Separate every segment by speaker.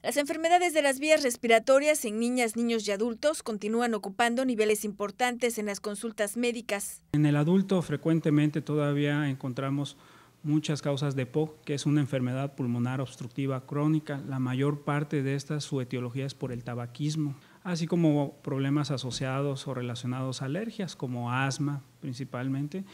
Speaker 1: Las enfermedades de las vías respiratorias en niñas, niños y adultos continúan ocupando niveles importantes en las consultas médicas.
Speaker 2: En el adulto frecuentemente todavía encontramos muchas causas de POC, que es una enfermedad pulmonar obstructiva crónica. La mayor parte de estas su etiología es por el tabaquismo, así como problemas asociados o relacionados a alergias como asma principalmente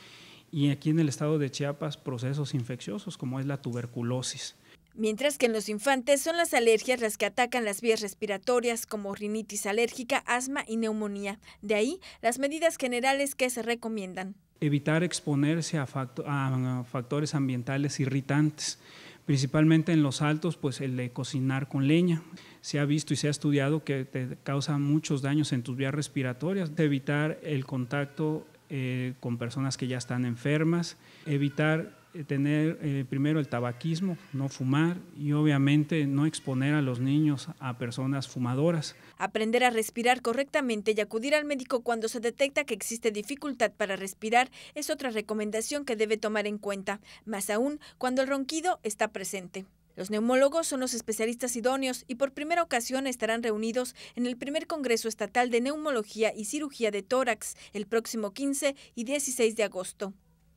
Speaker 2: y aquí en el estado de Chiapas procesos infecciosos como es la tuberculosis.
Speaker 1: Mientras que en los infantes son las alergias las que atacan las vías respiratorias como rinitis alérgica, asma y neumonía. De ahí las medidas generales que se recomiendan.
Speaker 2: Evitar exponerse a, factores ambientales irritantes, principalmente en los altos, pues el de cocinar con leña. Se ha visto y se ha estudiado que te causa muchos daños en tus vías respiratorias. Evitar el contacto eh, con personas que ya están enfermas, evitar eh, tener eh, primero el tabaquismo, no fumar y obviamente no exponer a los niños a personas fumadoras.
Speaker 1: Aprender a respirar correctamente y acudir al médico cuando se detecta que existe dificultad para respirar es otra recomendación que debe tomar en cuenta, más aún cuando el ronquido está presente. Los neumólogos son los especialistas idóneos y por primera ocasión estarán reunidos en el primer Congreso Estatal de Neumología y Cirugía de Tórax el próximo 15 y 16 de agosto.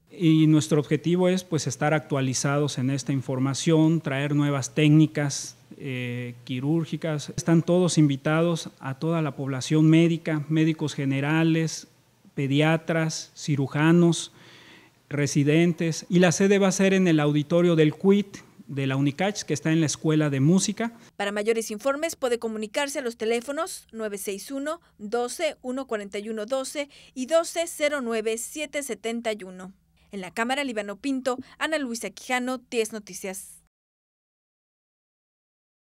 Speaker 2: Y nuestro objetivo es pues estar actualizados en esta información, traer nuevas técnicas eh, quirúrgicas. Están todos invitados a toda la población médica, médicos generales, pediatras, cirujanos, residentes. Y la sede va a ser en el auditorio del CUIT, de la UNICACH que está en la Escuela de Música.
Speaker 1: Para mayores informes puede comunicarse a los teléfonos 961 12 141 12 y 12 771. En la Cámara Libano Pinto, Ana Luisa Quijano, 10 Noticias.